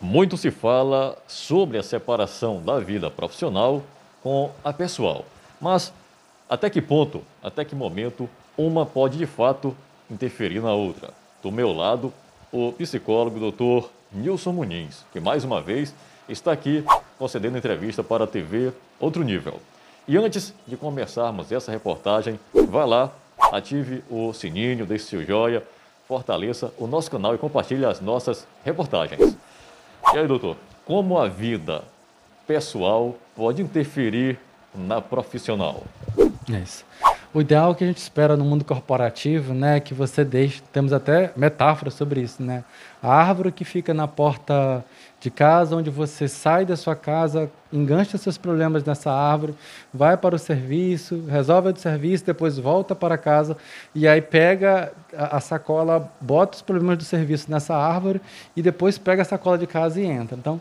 Muito se fala sobre a separação da vida profissional com a pessoal. Mas até que ponto, até que momento uma pode de fato interferir na outra? Do meu lado, o psicólogo Dr. Nilson Muniz, que mais uma vez está aqui concedendo entrevista para a TV Outro Nível. E antes de começarmos essa reportagem, vá lá, ative o sininho, deixe seu joia, fortaleça o nosso canal e compartilhe as nossas reportagens. E aí, doutor, como a vida pessoal pode interferir na profissional? É isso o ideal que a gente espera no mundo corporativo, né, é que você deixe, temos até metáforas sobre isso, né? A árvore que fica na porta de casa, onde você sai da sua casa, engancha seus problemas nessa árvore, vai para o serviço, resolve o serviço, depois volta para casa e aí pega a sacola, bota os problemas do serviço nessa árvore e depois pega a sacola de casa e entra. Então,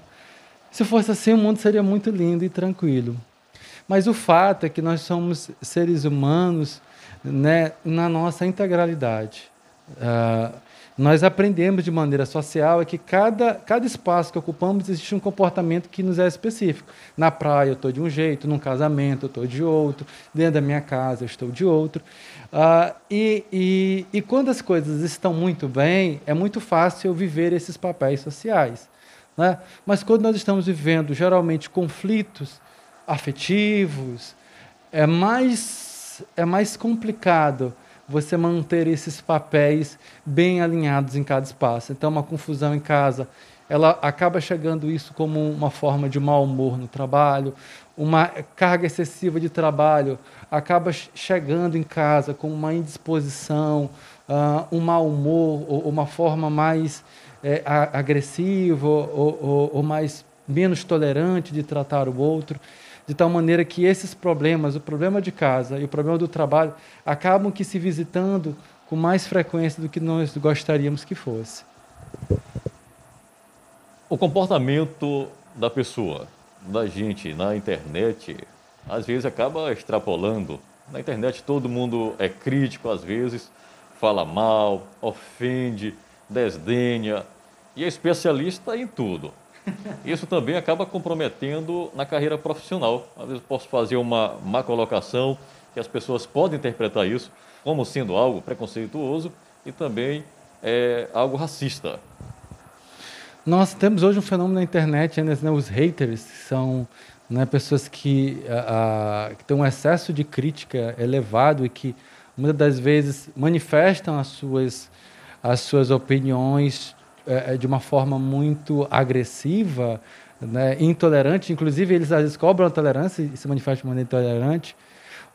se fosse assim, o mundo seria muito lindo e tranquilo. Mas o fato é que nós somos seres humanos né, na nossa integralidade. Uh, nós aprendemos de maneira social é que cada, cada espaço que ocupamos existe um comportamento que nos é específico. Na praia eu estou de um jeito, num casamento eu estou de outro, dentro da minha casa eu estou de outro. Uh, e, e, e quando as coisas estão muito bem, é muito fácil eu viver esses papéis sociais. Né? Mas quando nós estamos vivendo geralmente conflitos, afetivos. É mais, é mais complicado você manter esses papéis bem alinhados em cada espaço. Então, uma confusão em casa, ela acaba chegando isso como uma forma de mau humor no trabalho, uma carga excessiva de trabalho acaba chegando em casa com uma indisposição, uh, um mau humor, ou uma forma mais é, agressiva ou, ou, ou mais menos tolerante de tratar o outro de tal maneira que esses problemas, o problema de casa e o problema do trabalho, acabam que se visitando com mais frequência do que nós gostaríamos que fosse. O comportamento da pessoa, da gente na internet, às vezes acaba extrapolando. Na internet todo mundo é crítico, às vezes fala mal, ofende, desdenha e é especialista em tudo. Isso também acaba comprometendo na carreira profissional. Às vezes posso fazer uma má colocação, que as pessoas podem interpretar isso como sendo algo preconceituoso e também é, algo racista. Nós temos hoje um fenômeno na internet, né, né os haters, que são né, pessoas que, a, a, que têm um excesso de crítica elevado e que muitas das vezes manifestam as suas, as suas opiniões é, é, de uma forma muito agressiva, né, intolerante. Inclusive, eles às vezes cobram a tolerância e se manifestam de maneira intolerante.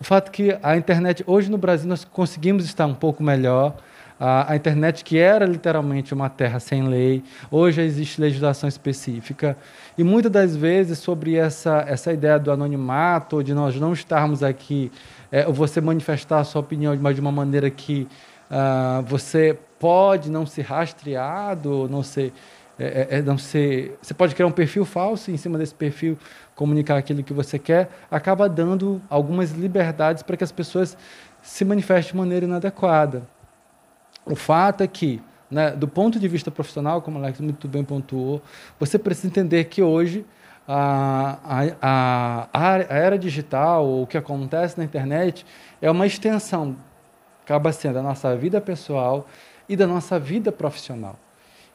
O fato que a internet, hoje no Brasil, nós conseguimos estar um pouco melhor. A, a internet, que era literalmente uma terra sem lei, hoje existe legislação específica. E muitas das vezes, sobre essa, essa ideia do anonimato, de nós não estarmos aqui, é, você manifestar a sua opinião, mas de uma maneira que uh, você pode não ser rastreado, não ser, é, é, é, não ser. Você pode criar um perfil falso e, em cima desse perfil, comunicar aquilo que você quer, acaba dando algumas liberdades para que as pessoas se manifestem de maneira inadequada. O fato é que, né, do ponto de vista profissional, como o Alex muito bem pontuou, você precisa entender que hoje a, a, a, a era digital, o que acontece na internet, é uma extensão, acaba sendo a nossa vida pessoal, e da nossa vida profissional.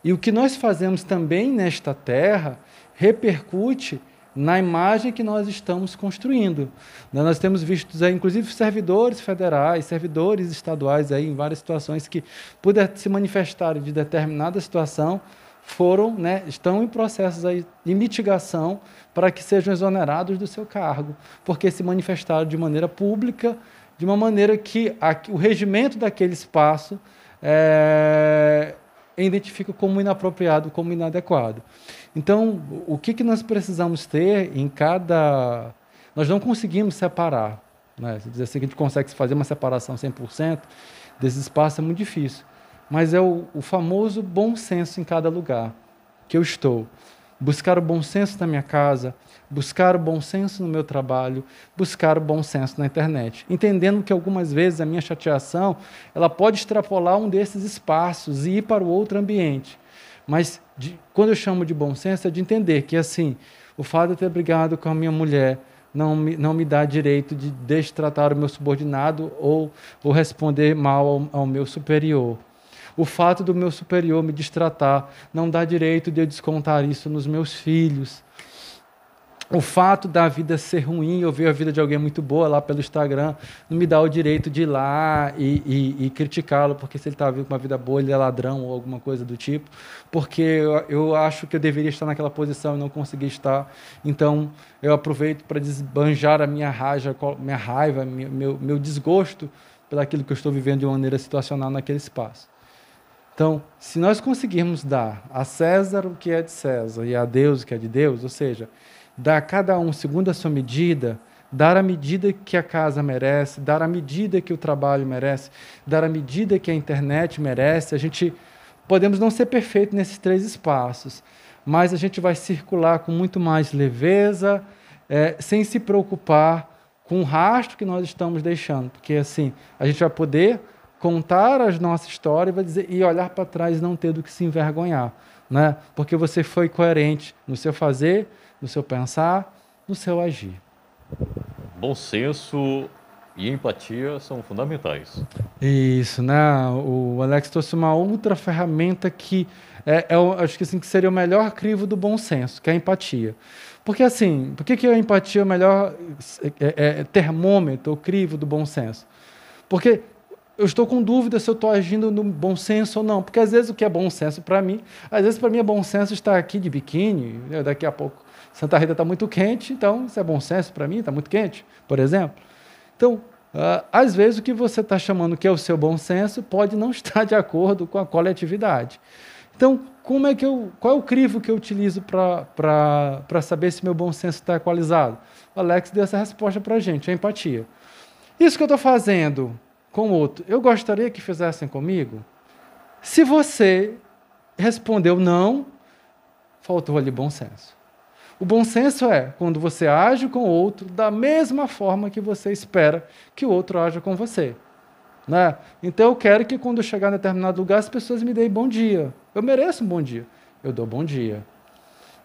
E o que nós fazemos também nesta terra repercute na imagem que nós estamos construindo. Né, nós temos visto, inclusive, servidores federais, servidores estaduais aí em várias situações que, por se manifestarem de determinada situação, foram, né, estão em processos aí de mitigação para que sejam exonerados do seu cargo, porque se manifestaram de maneira pública, de uma maneira que o regimento daquele espaço é, identifica como inapropriado, como inadequado. Então, o que, que nós precisamos ter em cada. Nós não conseguimos separar. Né? Se dizer assim que a gente consegue fazer uma separação 100% desse espaço é muito difícil. Mas é o, o famoso bom senso em cada lugar que eu estou buscar o bom senso na minha casa, buscar o bom senso no meu trabalho, buscar o bom senso na internet, entendendo que algumas vezes a minha chateação, ela pode extrapolar um desses espaços e ir para o outro ambiente. Mas de, quando eu chamo de bom senso é de entender que assim, o fato de eu ter brigado com a minha mulher não me, não me dá direito de destratar o meu subordinado ou, ou responder mal ao, ao meu superior. O fato do meu superior me destratar não dá direito de eu descontar isso nos meus filhos. O fato da vida ser ruim, eu ver a vida de alguém muito boa lá pelo Instagram, não me dá o direito de ir lá e, e, e criticá-lo, porque se ele está vivendo uma vida boa, ele é ladrão ou alguma coisa do tipo, porque eu, eu acho que eu deveria estar naquela posição e não consegui estar. Então, eu aproveito para desbanjar a minha, raja, minha raiva, meu, meu desgosto pelaquilo que eu estou vivendo de uma maneira situacional naquele espaço. Então, se nós conseguirmos dar a César o que é de César e a Deus o que é de Deus, ou seja, dar a cada um segundo a sua medida, dar a medida que a casa merece, dar a medida que o trabalho merece, dar a medida que a internet merece, a gente podemos não ser perfeito nesses três espaços, mas a gente vai circular com muito mais leveza, é, sem se preocupar com o rastro que nós estamos deixando, porque assim a gente vai poder contar as nossa história e, vai dizer, e olhar para trás e não ter do que se envergonhar. Né? Porque você foi coerente no seu fazer, no seu pensar, no seu agir. Bom senso e empatia são fundamentais. Isso, né? O Alex trouxe uma outra ferramenta que é, é acho que assim que seria o melhor crivo do bom senso, que é a empatia. Porque assim, por que, que a empatia é o melhor é, é, é termômetro, o crivo do bom senso? Porque eu estou com dúvida se eu estou agindo no bom senso ou não, porque às vezes o que é bom senso para mim, às vezes para mim é bom senso estar aqui de biquíni, né? daqui a pouco Santa Rita está muito quente, então isso é bom senso para mim, está muito quente, por exemplo. Então, ah, às vezes o que você está chamando que é o seu bom senso pode não estar de acordo com a coletividade. Então, como é que eu, qual é o crivo que eu utilizo para saber se meu bom senso está equalizado? O Alex deu essa resposta para a gente, a empatia. Isso que eu estou fazendo com o outro. Eu gostaria que fizessem comigo? Se você respondeu não, faltou ali bom senso. O bom senso é quando você age com o outro da mesma forma que você espera que o outro haja com você. Né? Então eu quero que quando eu chegar em determinado lugar as pessoas me deem bom dia. Eu mereço um bom dia. Eu dou bom dia.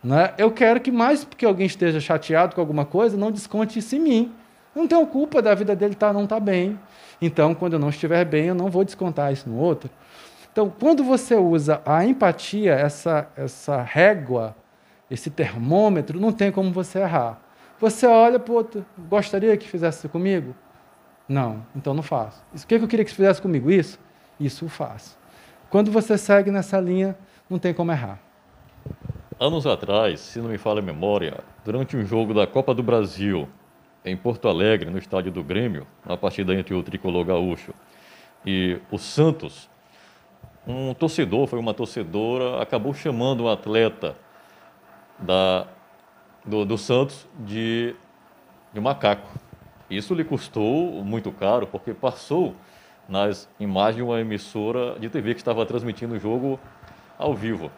Né? Eu quero que mais porque alguém esteja chateado com alguma coisa, não desconte isso em mim. Eu não tenho culpa da vida dele estar tá, não estar tá bem. Então, quando eu não estiver bem, eu não vou descontar isso no outro. Então, quando você usa a empatia, essa, essa régua, esse termômetro, não tem como você errar. Você olha para o outro, gostaria que fizesse comigo? Não, então não faço. Isso, o que eu queria que fizesse comigo? Isso? Isso faço. Quando você segue nessa linha, não tem como errar. Anos atrás, se não me falha a memória, durante um jogo da Copa do Brasil, em Porto Alegre, no estádio do Grêmio, na partida entre o tricolor gaúcho e o Santos, um torcedor, foi uma torcedora, acabou chamando um atleta da, do, do Santos de, de macaco. Isso lhe custou muito caro, porque passou nas imagens de uma emissora de TV que estava transmitindo o jogo ao vivo.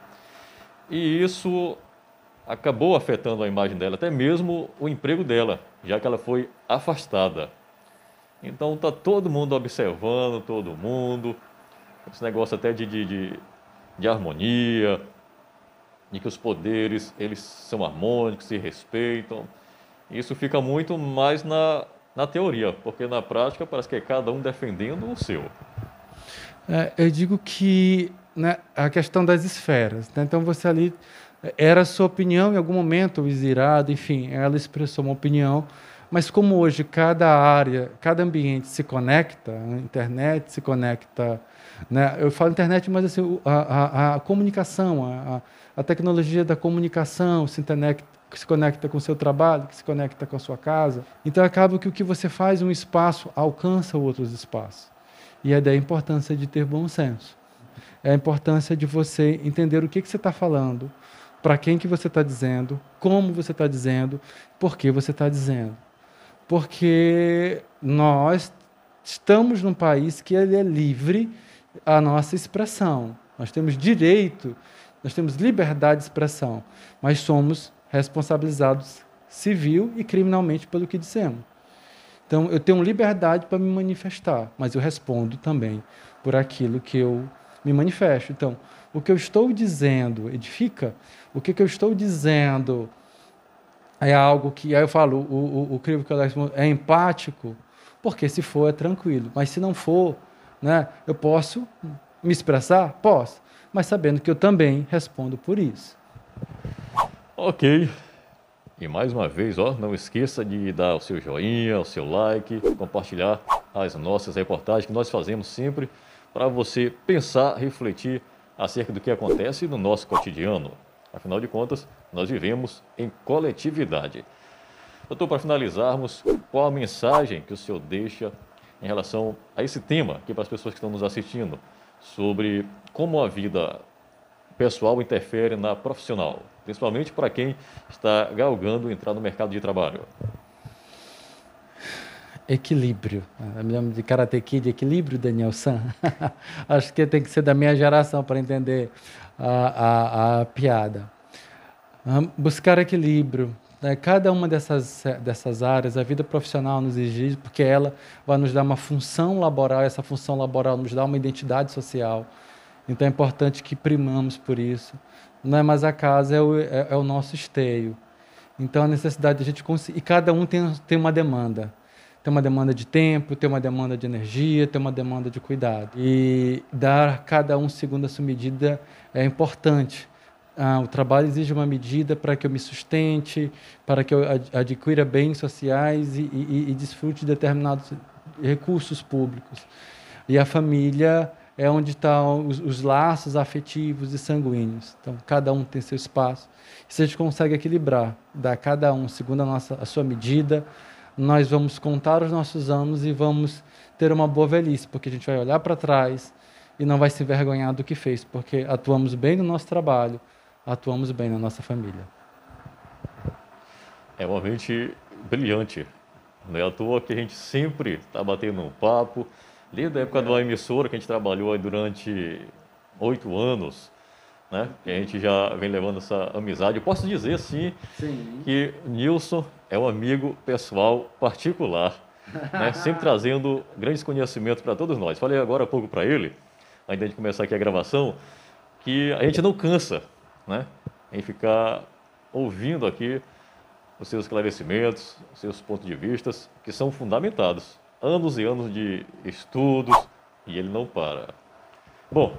E isso acabou afetando a imagem dela, até mesmo o emprego dela, já que ela foi afastada. Então tá todo mundo observando, todo mundo, esse negócio até de, de, de, de harmonia, de que os poderes eles são harmônicos, se respeitam. Isso fica muito mais na, na teoria, porque na prática parece que é cada um defendendo o seu. É, eu digo que né, a questão das esferas. Né? Então você ali era sua opinião em algum momento, exirado, enfim, ela expressou uma opinião. Mas como hoje cada área, cada ambiente se conecta, a internet se conecta, né? eu falo internet, mas assim, a, a, a comunicação, a, a, tecnologia da comunicação se conecta, se conecta com o seu trabalho, que se conecta com a sua casa. Então acaba que o que você faz um espaço alcança outros espaços. E é daí a importância de ter bom senso. É a importância de você entender o que, que você está falando, para quem que você está dizendo, como você está dizendo, por que você está dizendo. Porque nós estamos num país que ele é livre à nossa expressão. Nós temos direito, nós temos liberdade de expressão, mas somos responsabilizados civil e criminalmente pelo que dissemos. Então, eu tenho liberdade para me manifestar, mas eu respondo também por aquilo que eu me manifesto. Então, o que eu estou dizendo edifica? O que, que eu estou dizendo é algo que. Aí eu falo, o, o, o crivo que eu é empático, porque se for é tranquilo. Mas se não for, né, eu posso me expressar? Posso. Mas sabendo que eu também respondo por isso. Ok. E mais uma vez, ó, não esqueça de dar o seu joinha, o seu like, compartilhar as nossas reportagens que nós fazemos sempre para você pensar, refletir acerca do que acontece no nosso cotidiano. Afinal de contas, nós vivemos em coletividade. Doutor, para finalizarmos, qual a mensagem que o senhor deixa em relação a esse tema aqui para as pessoas que estão nos assistindo, sobre como a vida pessoal interfere na profissional, principalmente para quem está galgando entrar no mercado de trabalho? equilíbrio. Eu me lembro de Karate Kid, equilíbrio, Daniel San. Acho que tem que ser da minha geração para entender a, a, a piada. buscar equilíbrio. É, cada uma dessas, dessas áreas, a vida profissional nos exige, porque ela vai nos dar uma função laboral, essa função laboral nos dá uma identidade social. Então é importante que primamos por isso. Não é mais a casa, é o, é, é o nosso esteio. Então a necessidade de a gente conseguir. E cada um tem, tem uma demanda tem uma demanda de tempo, tem uma demanda de energia, tem uma demanda de cuidado. E dar cada um segundo a sua medida é importante. Ah, o trabalho exige uma medida para que eu me sustente, para que eu adquira bens sociais e, e, e desfrute de determinados recursos públicos. E a família é onde estão tá os, os, laços afetivos e sanguíneos. Então, cada um tem seu espaço. Se a gente consegue equilibrar, dar cada um segundo a, nossa, a sua medida, nós vamos contar os nossos anos e vamos ter uma boa velhice, porque a gente vai olhar para trás e não vai se envergonhar do que fez, porque atuamos bem no nosso trabalho, atuamos bem na nossa família. É uma mente brilhante. Não é à toa que a gente sempre está batendo um papo. Desde a época de uma emissora que a gente trabalhou aí durante oito anos, né? que a gente já vem levando essa amizade. Eu posso dizer, sim, sim. que Nilson é um amigo pessoal particular, né? sempre trazendo grandes conhecimentos para todos nós. Falei agora há pouco para ele, ainda de começar aqui a gravação, que a gente não cansa né? em ficar ouvindo aqui os seus esclarecimentos, os seus pontos de vista, que são fundamentados. Anos e anos de estudos e ele não para. Bom,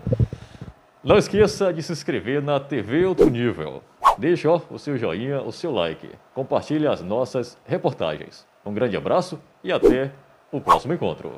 não esqueça de se inscrever na TV Outro Nível. Deixe o seu joinha, o seu like, compartilhe as nossas reportagens. Um grande abraço e até o próximo encontro.